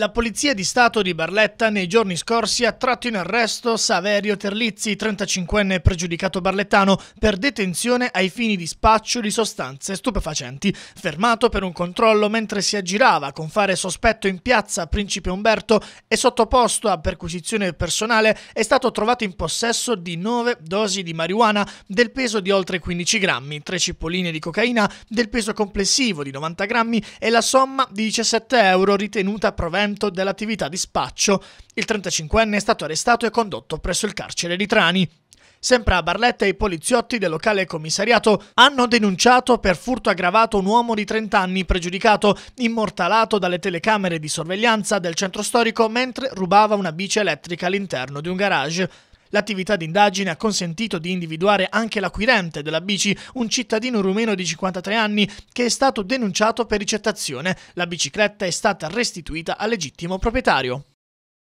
La Polizia di Stato di Barletta nei giorni scorsi ha tratto in arresto Saverio Terlizzi, 35enne pregiudicato barlettano, per detenzione ai fini di spaccio di sostanze stupefacenti, fermato per un controllo mentre si aggirava con fare sospetto in piazza Principe Umberto e sottoposto a perquisizione personale è stato trovato in possesso di 9 dosi di marijuana del peso di oltre 15 grammi, 3 cipolline di cocaina del peso complessivo di 90 grammi e la somma di 17 euro ritenuta proveniente 100% dell'attività di spaccio, il 35enne è stato arrestato e condotto presso il carcere di Trani. Sempre a Barletta i poliziotti del locale commissariato hanno denunciato per furto aggravato un uomo di 30 anni pregiudicato, immortalato dalle telecamere di sorveglianza del centro storico mentre rubava una bici elettrica all'interno di un garage. L'attività di indagine ha consentito di individuare anche l'acquirente della bici, un cittadino rumeno di 53 anni che è stato denunciato per ricettazione. La bicicletta è stata restituita al legittimo proprietario.